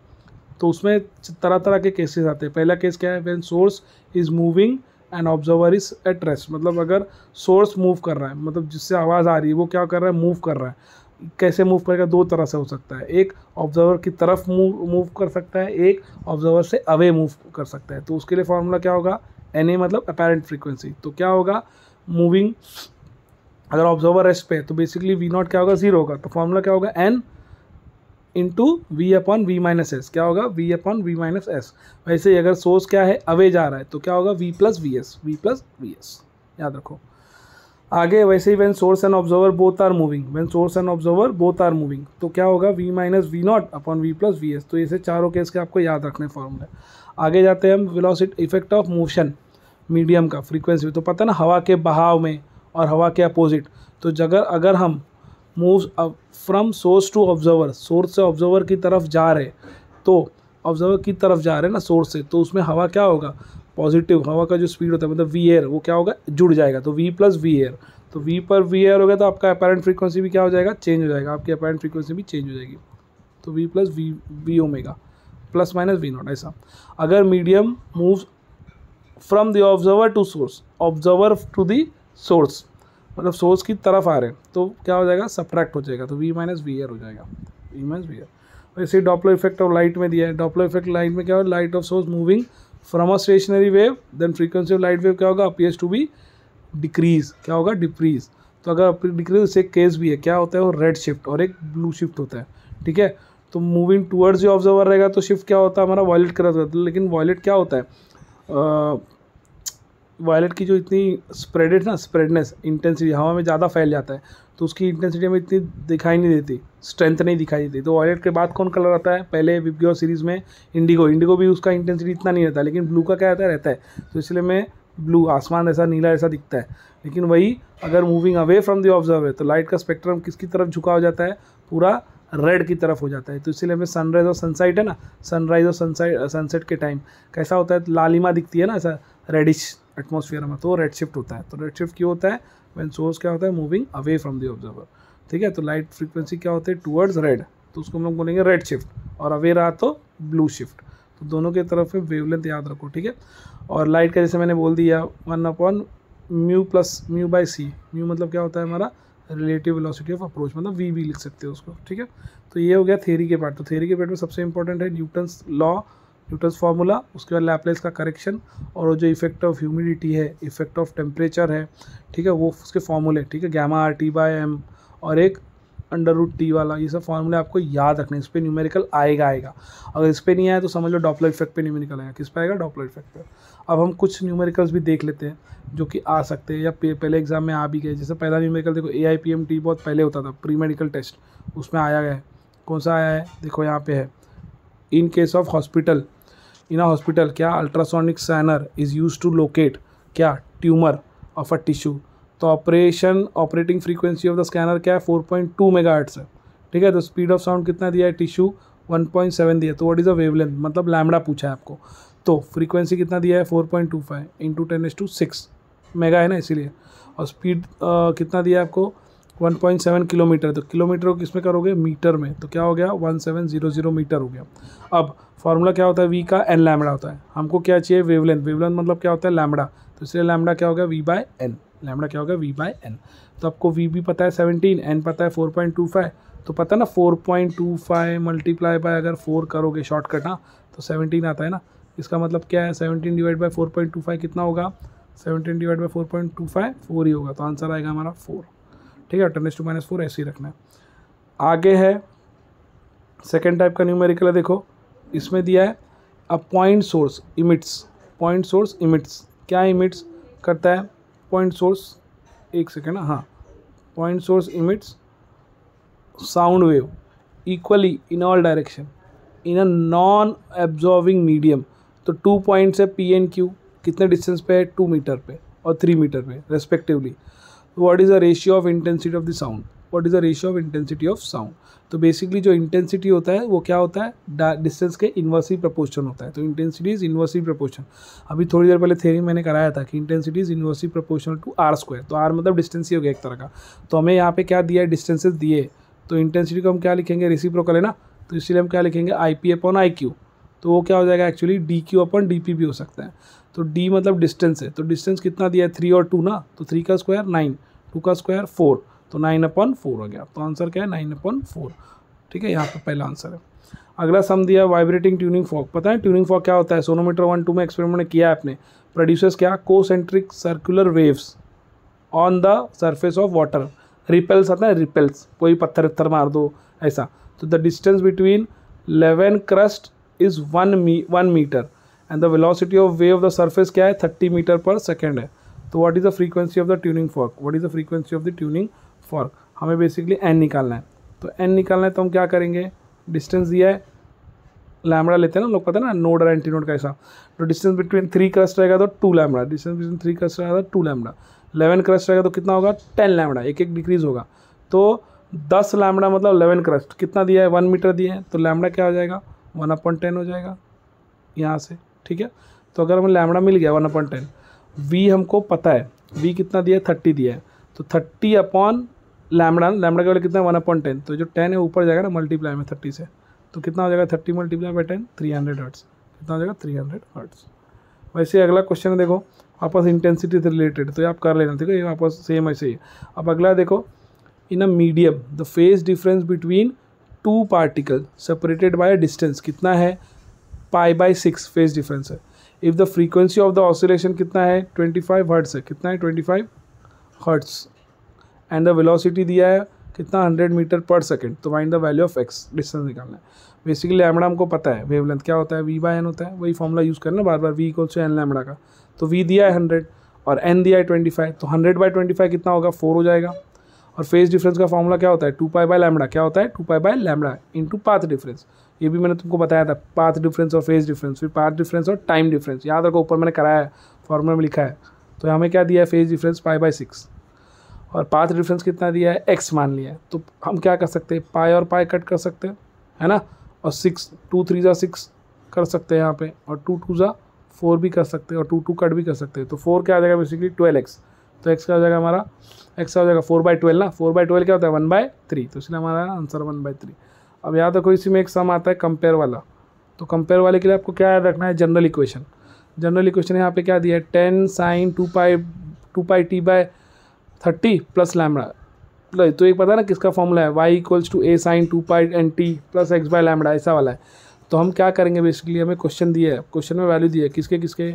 तो उसमें तरह तरह के केसेस आते हैं पहला केस क्या है when source is moving an observer is at rest मतलब अगर सोर्स मूव कर रहा है मतलब जिससे आवाज़ आ रही है वो क्या कर रहा है मूव कर रहा है कैसे मूव करेगा दो तरह से हो सकता है एक ऑब्जर्वर की तरफ मूव मूव कर सकता है एक ऑब्जर्वर से अवे मूव कर सकता है तो उसके लिए फार्मूला क्या होगा एन ए मतलब अपेरेंट फ्रीक्वेंसी तो क्या होगा मूविंग अगर ऑब्जर्वर रेस्ट पे तो बेसिकली वी नॉट क्या होगा जीरो होगा तो फॉर्मूला क्या होगा N into V upon V minus S क्या होगा V upon V minus S वैसे ही अगर सोर्स क्या है अवे जा रहा है तो क्या होगा V plus V S V plus V S याद रखो आगे वैसे ही when source and observer both are moving when source and observer both are moving तो क्या होगा V minus V not upon V plus V S तो ऐसे चारों केस के आपको याद रखने फॉर्मूले आगे जाते हैं हम velocity effect of motion medium का फ्रीक्वेंसी तो पता ना हवा के बहाव में और हवा के अपोजिट तो जगह अगर हम move from source to observer source से ऑब्जर्वर की तरफ जा रहे तो ऑब्जर्वर की तरफ जा रहे हैं ना सोर्स से तो उसमें हवा क्या होगा पॉजिटिव हवा का जो स्पीड होता है मतलब वी एयर वो क्या होगा जुड़ जाएगा तो वी प्लस वी एयर तो वी पर वी एयर हो गया तो आपका अपेरेंट फ्रीक्वेंसी भी क्या हो जाएगा चेंज हो जाएगा आपकी अपेरेंट फ्रीक्वेंसी भी चेंज हो जाएगी तो V plus V V omega plus minus V naught ऐसा अगर medium move from the observer to source observer to the source मतलब सोर्स की तरफ आ रहे हैं तो क्या हो जाएगा सब्ट्रैक्ट हो जाएगा तो वी माइनस वी एयर हो जाएगा वी माइनस वी आर इसे डॉपलर इफेक्ट ऑफ लाइट में दिया है डॉपलर इफेक्ट लाइट में क्या होगा light of source moving from a stationary wave then frequency of light wave क्या होगा अपीयर्स टू बी डिक्रीज क्या होगा डिक्रीज तो अगर डिक्रीज उससे एक केस भी है क्या होता है वो रेड शिफ्ट और एक ब्लू शिफ्ट होता है ठीक है तो मूविंग टूवर्ड्स जो ऑब्जर्वर रहेगा तो शिफ्ट क्या होता है हमारा वॉयलेट कलर होता है लेकिन वॉयलेट क्या होता है वायलेट की जो इतनी स्प्रेडेड ना स्प्रेडनेस इंटेंसिटी हवा में ज़्यादा फैल जाता है तो उसकी इंटेंसिटी हमें इतनी दिखाई नहीं देती स्ट्रेंथ नहीं दिखाई देती तो वायलेट के बाद कौन कलर आता है पहले विपग्योर सीरीज़ में इंडिगो इंडिगो भी उसका इंटेंसिटी इतना नहीं रहता लेकिन ब्लू का क्या रहता है रहता है तो इसलिए मैं ब्लू आसमान ऐसा नीला ऐसा दिखता है लेकिन वही अगर moving away from the observer तो लाइट का स्पेक्ट्रम किसकी तरफ झुका हो जाता है पूरा रेड की तरफ हो जाता है तो इसीलिए हमें सनराइज़ और सनसाइट है ना सनराइज़ और सनसाइट सनसेट के टाइम कैसा होता है लालिमा दिखती है ना ऐसा रेडिश एटमोसफियर में तो रेड शिफ्ट होता है तो रेड शिफ्ट क्यों होता है वैन सोर्स क्या होता है moving away from the observer ठीक है तो लाइट फ्रिक्वेंसी क्या होती है टूवर्ड्स रेड तो उसको हम लोग बोलेंगे रेड शिफ्ट और अवे रहा तो ब्लू शिफ्ट तो दोनों के तरफ में वेवलेंथ याद रखो ठीक है और लाइट का जैसे मैंने बोल दिया one upon mu plus mu by C mu मतलब क्या होता है हमारा रिलेटिव वेलोसिटी ऑफ अप्रोच मतलब वी भी लिख सकते हो उसको ठीक है तो ये हो गया थेरी के पार्ट तो थेरी के पार्ट में सबसे इंपॉर्टेंट है न्यूटन्स लॉ न्यूटन्स फार्मूला उसके बाद लैपलेस का करेक्शन और वो जो इफेक्ट ऑफ ह्यूमिडिटी है इफेक्ट ऑफ टेम्परेचर है ठीक है वो उसके फार्मूले ठीक है gamma R T by M और एक अंडर रूट टी वाला ये सब फार्मूले आपको याद रखने इस पर न्यूमेरिकल आएगा आएगा अगर इस पर नहीं आया तो समझ लो डॉपलर इफेक्ट पे न्यूमेरिकल आएगा किस पर आएगा डॉपलर इफेक्ट पर अब हम कुछ न्यूमेरिकल्स भी देख लेते हैं जो कि आ सकते हैं या पहले एग्जाम में आ भी गए जैसे पहला न्यूमेरिकल देखो A I P M T बहुत पहले होता था प्री मेडिकल टेस्ट उसमें आया है कौन सा आया है देखो यहाँ पे है in case of hospital in a hospital क्या ultrasonic scanner is use to locate क्या ट्यूमर ऑफ अ टिश्यू तो operation operating frequency of the scanner क्या है four point two mega hertz है ठीक है तो स्पीड ऑफ साउंड कितना दिया है टिश्यू वन पॉइंट सेवन दिया तो वट इज़ अ वेवलेंथ मतलब लैमड़ा पूछा है आपको तो फ्रीक्वेंसी कितना दिया है four point two five into ten s two six mega है ना इसीलिए और स्पीड कितना दिया है आपको वन पॉइंट सेवन किलोमीटर तो किलोमीटर को किस में करोगे मीटर में तो क्या हो गया one seven zero zero metre हो गया अब फार्मूला क्या होता है वी का एन लैमडा होता है हमको क्या चाहिए वेवलेंथ वेवलेंथ मतलब क्या होता है लैमडा तो इसलिए लैमडा क्या होगा वी बाय एन लैमडा क्या होगा वी बाय एन तो आपको वी भी पता है सेवनटीन एन पता है फोर पॉइंट टू फाइव तो पता ना four point two five multiply by अगर फोर करोगे शॉर्टकट ना हाँ, तो सेवनटीन आता है ना इसका मतलब क्या है seventeen divide by four point two five कितना होगा seventeen divide by four point two five four ही होगा तो आंसर आएगा हमारा फोर ठीक है ten s two minus four ऐसे ही रखना है आगे है सेकेंड टाइप का न्यूमेरिकल है देखो इसमें दिया है अब point source emits point source emits क्या इमिट्स करता है पॉइंट सोर्स एक सेकेंड हाँ point source emits sound wave equally in all direction in a non absorbing medium तो टू पॉइंट्स है पी एन क्यू कितने डिस्टेंस पे है टू मीटर पे और थ्री मीटर पे respectively what is the ratio of intensity of the sound what is the ratio of intensity of sound तो basically जो इंटेंसिटी होता है वो क्या होता है डिस्टेंस के इन्वर्सिव प्रपोर्शन होता है तो इंटेंसिटी इज़ इन्वर्सिव प्रपोर्शन अभी थोड़ी देर पहले थेरी मैंने कराया था कि intensity is inversely proportion to R square तो आर मतलब डिस्टेंस ही हो गया एक तरह का तो हमें यहाँ पे क्या दिया है डिस्टेंसेज दिए तो इंटेंसिटी को हम क्या लिखेंगे रिसिप्रोकल है ना तो इसलिए हम क्या लिखेंगे I P upon I Q तो वो क्या हो जाएगा actually D Q upon D P भी हो सकता है तो डी मतलब डिस्टेंस है तो डिस्टेंस कितना दिया है थ्री और टू ना तो थ्री का स्क्वायर नाइन टू का स्क्वायर फोर तो नाइन अपॉन फोर हो गया तो आंसर क्या है नाइन अपॉन फोर ठीक है यहाँ पर पहला आंसर है अगला सम दिया वाइब्रेटिंग ट्यूनिंग फॉक पता है ट्यूनिंग फॉक क्या होता है सोनोमीटर वन टू में एक्सपेरिमेंट किया है आपने प्रोड्यूसर्स क्या concentric circular waves on the surface of water ripples आता है रिपेल्स कोई पत्थर उत्थर मार दो ऐसा तो the distance between eleven crest is one me one metre and the velocity of wave of the surface क्या है थर्टी मीटर पर सेकेंड है तो what is the frequency of the tuning fork what is the frequency of the tuning fork हमें basically N निकालना है तो N निकालना है तो हम क्या करेंगे डिस्टेंस दिया है लैमड़ा लेते हैं ना लोग पता है ना नोड और एंटी नोड का हिसाब तो डिस्टेंस बिटवीन थ्री क्रस्ट रहेगा तो two lambda distance between three crest रहेगा तो टू लैमड़ा इलेवन क्रस्ट रहेगा तो कितना होगा टेन लैमड़ा एक एक डिक्रीज़ होगा तो दस लैमड़ा मतलब इलेवन क्रस्ट कितना दिया है वन मीटर दिया है तो लैमड़ा क्या हो जाएगा वन अपॉइंट टेन हो जाएगा यहाँ से ठीक है तो अगर हमें लैमड़ा मिल गया वन अपॉइंट टेन वी हमको पता है वी कितना दिया है थर्टी दिया है तो थर्टी अपॉन लैमडा लैमडा का कितना वन अपॉइंट टेन तो जो टेन है ऊपर जाएगा ना मल्टीप्लाई में थर्टी से तो कितना हो जाएगा thirty multiply by ten three hundred hertz कितना हो जाएगा थ्री हंड्रेड हर्ट्स वैसे अगला क्वेश्चन देखो वापस इंटेंसिटी से रिलेटेड तो ये आप कर लेना ठीक है ये वापस सेम ऐसे ही अब अगला देखो in a medium the phase difference between two particle separated by distance कितना है pi by six phase difference है if the frequency of the oscillation कितना है ट्वेंटी फाइव हर्ट्स है कितना है twenty five hertz and the velocity दिया है कितना हंड्रेड मीटर पर सेकेंड तो find the value of X distance निकालना है बेसिकली लैमड़ा हमको पता है वेवलेंथ क्या होता है वी बाय एन होता है वही फॉर्मूला यूज़ करना बार बार V equal to N lambda का तो वी दिया है हंड्रेड और एन दिया है ट्वेंटी फाइव तो हंड्रेड बाई ट्वेंटी फाइव कितना होगा फोर हो जाएगा और फेस डिफरेंस का फॉर्मूला क्या होता है टू पाई बाय लैमड़ा क्या होता है two pi by lambda into path difference ये भी मैंने तुमको बताया था पाथ डिफरेंस और फेस डिफरेंस फिर पाथ डिफरेंस और टाइम डिफरेंस याद रखो ऊपर मैंने कराया है फॉर्मूला में लिखा है तो हमें क्या दिया है phase difference pi by six और पाथ डिफरेंस कितना दिया है एक्स मान लिया है तो हम क्या कर सकते हैं पाए और पाए कट कर सकते हैं है ना और सिक्स टू थ्री ज़ा सिक्स कर सकते हैं यहाँ पे और टू टू ज़ा फोर भी कर सकते हैं और टू टू कट भी कर सकते हैं तो फोर क्या आ जाएगा बेसिकली ट्वेल्व एक्स तो एक्स का हो जाएगा हमारा एक्स का हो जाएगा फोर बाई ट्वेल्व ना फोर बाई ट्वेल्व क्या होता है वन बाय थ्री तो इसलिए हमारा आंसर वन बाई थ्री अब याद रखो इसी में एक सम आता है कंपेयर वाला तो कंपेयर वाले के लिए आपको क्या याद रखना है जनरल इक्वेशन जनरल इक्वेशन यहाँ पे क्या दिया है ten sine two pi two pi T by thirty plus lambda तो एक पता है ना किसका फॉर्मूला है Y equals to A sine two pi N T plus X by lambda ऐसा वाला है तो हम क्या करेंगे बेसिकली हमें क्वेश्चन दिया है क्वेश्चन में वैल्यू दिया है किसके किसके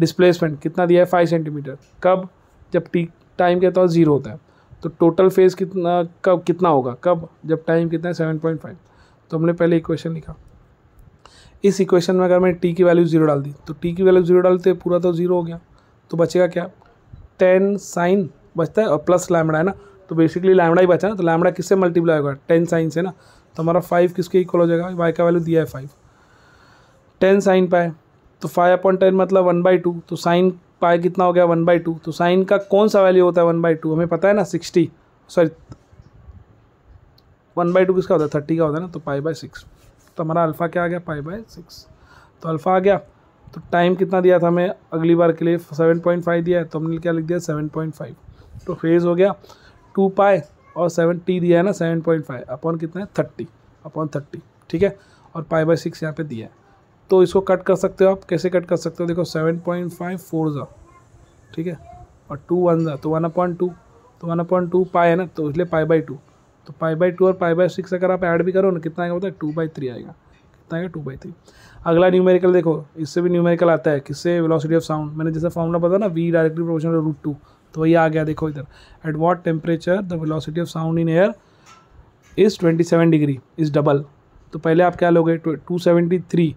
डिस्प्लेसमेंट कितना दिया है फाइव सेंटीमीटर कब जब टी टाइम के तौर जीरो होता है तो टोटल फेज कितना कब कितना होगा कब जब टाइम कितना है सेवन पॉइंट फाइव तो हमने पहले इक्वेशन लिखा इस इक्वेशन में अगर मैंने टी की वैल्यू जीरो डाल दी तो टी की वैल्यू जीरो डालते पूरा तो जीरो हो गया तो बचेगा क्या टेन साइन बचता है और प्लस लैमड़ा है ना तो बेसिकली लैमड़ा ही बचा ना तो लैमड़ा किससे मल्टीप्लाई होगा टेन साइन से ना तो हमारा फाइव किसके इक्वल हो जाएगा वाई का वैल्यू दिया है फाइव टेन साइन पाए तो फाइव अपॉइंट टेन मतलब वन बाई टू तो साइन पाए कितना हो गया वन बाई टू तो साइन का कौन सा वैल्यू होता है वन बाई टू हमें पता है ना sixty sorry one by two किसका होता है थर्टी का होता है ना तो पाई बाय सिक्स तो हमारा अल्फ़ा क्या आ गया पाई बाय सिक्स तो अल्फ़ा आ गया तो टाइम कितना दिया था हमें अगली बार के लिए सेवन पॉइंट फाइव दिया है तो हमने क्या लिख दिया सेवन पॉइंट फाइव तो फेज़ हो गया टू पाए और सेवन टी दिया है ना सेवन पॉइंट फाइव अपॉन कितना है थर्टी अपॉन थर्टी ठीक है और पाई बाई सिक्स यहाँ पे दिया है तो इसको कट कर सकते हो आप कैसे कट कर सकते हो देखो सेवन पॉइंट फाइव फोर ज़ा ठीक है और टू वन ज़ा तो वन अपॉइंट टू तो वन अपॉइंट टू पाए है ना तो इसलिए पाई बाई टू तो पाई बाई टू और पाई बाई सिक्स अगर आप ऐड भी करो ना कितना आएगा बताए टू बाई थ्री आएगा कितना आएगा टू बाई थ्री अगला न्यूमेरिकल देखो इससे भी न्यूमेरिकल आता है किससे वेलोसिटी ऑफ साउंड मैंने जैसे फॉर्मूला पता ना V directly proportional root to तो वही आ गया देखो इधर at what temperature the velocity of sound in air is twenty seven degree is double तो पहले आप क्या लोगे टू सेवेंटी थ्री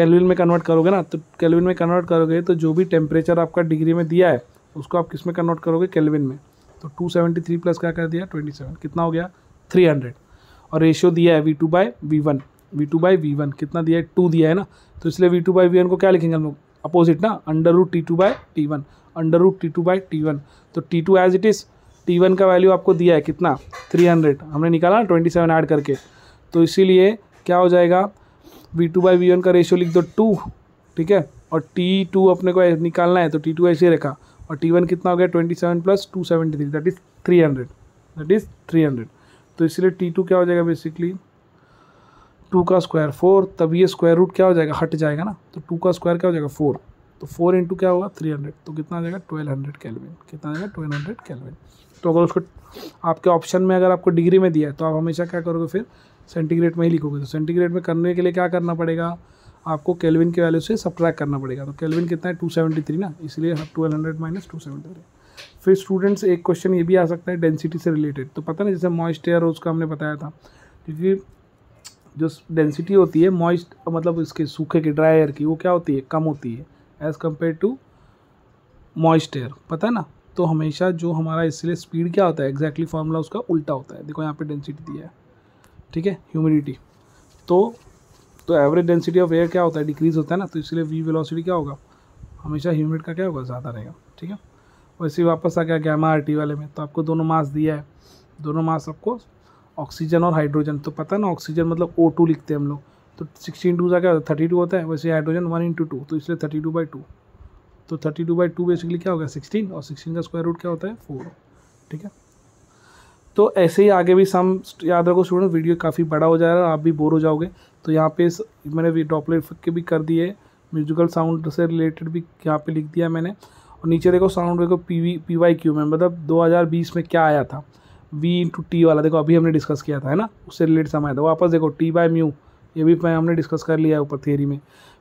में कन्वर्ट करोगे ना तो केल्विन में कन्वर्ट करोगे तो जो भी टेम्परेचर आपका डिग्री में दिया है उसको आप किस में कन्वर्ट करोगे केल्विन में तो टू सेवेंटी थ्री प्लस क्या कर दिया ट्वेंटी सेवन कितना हो गया थ्री हंड्रेड और रेशियो दिया है V two by V one V two by V one कितना दिया है टू दिया है ना तो इसलिए V two by V one को क्या लिखेंगे हम लोग अपोजिट ना under root T two by T one under root T two by T one तो T two as it is T one का वैल्यू आपको दिया है कितना थ्री हंड्रेड हमने निकाला ना ट्वेंटी सेवन ऐड करके तो इसीलिए क्या हो जाएगा V two by V one का रेशियो लिख दो टू ठीक है और टी टू अपने को निकालना है तो टी टू ऐसे रखा और टी वन कितना हो गया twenty seven plus two seventy three that is three hundred that is three hundred तो इसलिए टी टू क्या हो जाएगा बेसिकली टू का स्क्वायर फोर तब ये स्क्वायर रूट क्या हो जाएगा हट जाएगा ना तो टू का स्क्वायर क्या हो जाएगा फोर तो फोर इंटू क्या होगा थ्री हंड्रेड तो कितना आ जाएगा ट्वेल्व हंड्रेड कैलविन कितना आ जाएगा ट्वेल्व हंड्रेड कैलविन तो अगर उसको आपके ऑप्शन में अगर आपको डिग्री में दिया है तो आप हमेशा क्या करोगे फिर सेंटीग्रेड में ही लिखोगे तो सेंटीग्रेड में करने के लिए क्या करना पड़ेगा आपको केल्विन के वैल्यू से सब्ट्रैक्ट करना पड़ेगा तो केल्विन कितना है 273 ना इसलिए ट्वेल्व हंड्रेड माइनस टू फिर स्टूडेंट्स एक क्वेश्चन ये भी आ सकता है डेंसिटी से रिलेटेड तो पता नहीं जैसे मॉइस्ट एयर उसका हमने बताया था क्योंकि जो डेंसिटी होती है मॉइस्ट मतलब इसके सूखे के ड्राई एयर की वो क्या होती है कम होती है as compare to moist air पता है ना तो हमेशा जो हमारा इसलिए स्पीड क्या होता है एग्जैक्टली exactly फार्मूला उसका उल्टा होता है देखो यहाँ पे डेंसिटी दिया है ठीक है ह्यूमिडिटी तो तो एवरेज डेंसिटी ऑफ एयर क्या होता है डिक्रीज़ होता है ना तो इसलिए वी वेलोसिटी क्या होगा हमेशा ह्यूमिड का क्या होगा ज़्यादा रहेगा ठीक है वैसे वापस आ गया गैमा आर टी वाले में तो आपको दोनों मास दिया है दोनों मास आपको ऑक्सीजन और हाइड्रोजन तो पता है ना ऑक्सीजन मतलब ओ टू लिखते हैं हम लोग तो सिक्सटीन तो तो टू का क्या होता है थर्टी टू होता है वैसे हाइड्रोजन वन इंटू टू तो इसलिए थर्टी टू बाई टू तो thirty two by two basically क्या होगा सिक्सटीन और सिक्सटीन का स्क्वायर रूट क्या होता है फोर ठीक है तो ऐसे ही आगे भी सम याद रखो स्टूडेंट वीडियो काफ़ी बड़ा हो जाएगा आप भी बोर हो जाओगे तो यहाँ पे मैंने डॉपलर के भी कर दिए म्यूजिकल साउंड से रिलेटेड भी यहाँ पे लिख दिया मैंने और नीचे देखो साउंड देखो P V P Y Q में मतलब 2020 में क्या आया था वी इंटू टी वाला देखो अभी हमने डिस्कस किया था है ना उससे रिलेटेड समय आया था वापस देखो टी बाई म्यू ये भी हमने डिस्कस कर लिया ऊपर थियरी में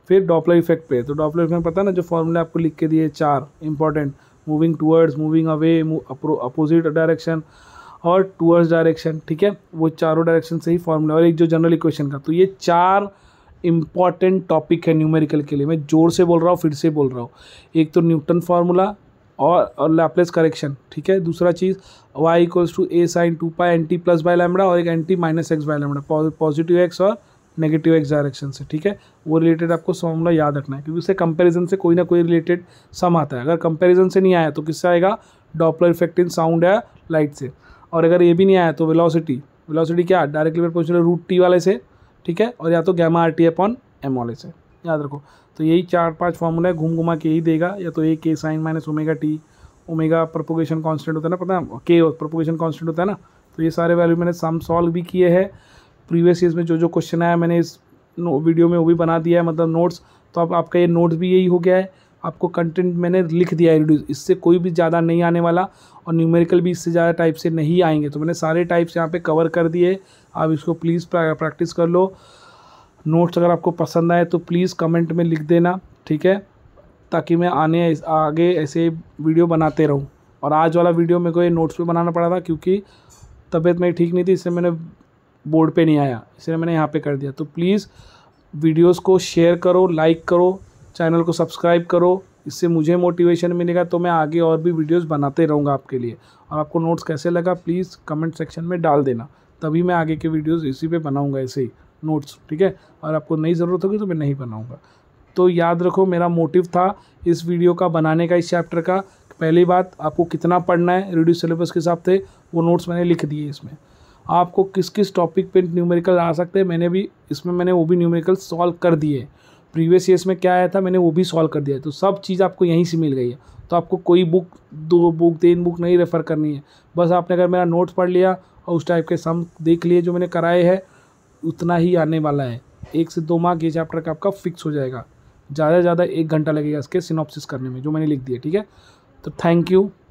फिर डॉपलर इफेक्ट पे तो डॉपलर इफेक्ट पता ना जो फॉर्मूले आपको लिख के दिए चार important moving towards moving away opposite direction और टूअर्ड्स डायरेक्शन ठीक है वो चारों डायरेक्शन से ही फॉर्मूला और एक जो जनरल इक्वेशन का तो ये चार इंपॉर्टेंट टॉपिक है न्यूमेरिकल के लिए मैं जोर से बोल रहा हूँ फिर से बोल रहा हूँ एक तो न्यूटन फार्मूला और और लैपलेस करेक्शन ठीक है दूसरा चीज़ Y equals to A sine two pi N T plus by lambda और एक N T minus X by lambda positive X और नेगेटिव एक्स डायरेक्शन से ठीक है वो रिलेटेड आपको फॉर्मूला याद रखना है क्योंकि उससे कंपैरिजन से कोई ना कोई रिलेटेड सम आता है अगर कंपैरिजन से नहीं आया तो किससे आएगा डॉपलर इफेक्ट इन साउंड या लाइट से और अगर ये भी नहीं आया तो वेलोसिटी वेलोसिटी क्या डायरेक्टली पहुँच रूट टी वाले से ठीक है और या तो gamma R T upon M वाले से याद रखो तो यही चार पांच फॉर्मूला है घूम घुमा के ही देगा या तो ए के sine minus omega T omega propagation constant होता है ना पता है के प्रोपोगेशन कॉन्स्टेंट होता है ना तो ये सारे वैल्यू मैंने सम सॉल्व भी किए हैं प्रीवियस ईयर में जो जो क्वेश्चन आया मैंने इस वीडियो में वो भी बना दिया है मतलब नोट्स तो अब आपका ये नोट्स भी यही हो गया है आपको कंटेंट मैंने लिख दिया है रिड्यूस इससे कोई भी ज़्यादा नहीं आने वाला और न्यूमेरिकल भी इससे ज़्यादा टाइप से नहीं आएंगे तो मैंने सारे टाइप्स यहाँ पे कवर कर दिए आप इसको प्लीज़ प्रैक्टिस कर लो नोट्स अगर आपको पसंद आए तो प्लीज़ कमेंट में लिख देना ठीक है ताकि मैं आने आगे ऐसे वीडियो बनाते रहूँ और आज वाला वीडियो मेरे को ये नोट्स पर बनाना पड़ा था क्योंकि तबीयत मेरी ठीक नहीं थी इससे मैंने बोर्ड पे नहीं आया इसलिए मैंने यहाँ पे कर दिया तो प्लीज़ वीडियोस को शेयर करो लाइक करो चैनल को सब्सक्राइब करो इससे मुझे मोटिवेशन मिलेगा तो मैं आगे और भी वीडियोस बनाते रहूँगा आपके लिए और आपको नोट्स कैसे लगा प्लीज़ कमेंट सेक्शन में डाल देना तभी मैं आगे के वीडियोस इसी पे बनाऊँगा ऐसे ही नोट्स ठीक है और आपको नई ज़रूरत होगी तो मैं नहीं बनाऊँगा तो याद रखो मेरा मोटिव था इस वीडियो का बनाने का इस चैप्टर का पहली बात आपको कितना पढ़ना है रिड्यूस सिलेबस के हिसाब से वो नोट्स मैंने लिख दिए इसमें आपको किस किस टॉपिक पे न्यूमेरिकल आ सकते हैं मैंने भी इसमें मैंने वो भी न्यूमेरिकल सॉल्व कर दिए प्रीवियस ईयर्स में क्या आया था मैंने वो भी सॉल्व कर दिया तो सब चीज़ आपको यहीं से मिल गई है तो आपको कोई बुक दो बुक तीन बुक नहीं रेफ़र करनी है बस आपने अगर मेरा नोट्स पढ़ लिया और उस टाइप के सम देख लिए जो मैंने कराए हैं उतना ही आने वाला है एक से दो माह ये चैप्टर का आपका फिक्स हो जाएगा ज़्यादा से ज़्यादा एक घंटा लगेगा इसके सिनॉप्सिस करने में जो मैंने लिख दिया ठीक है तो थैंक यू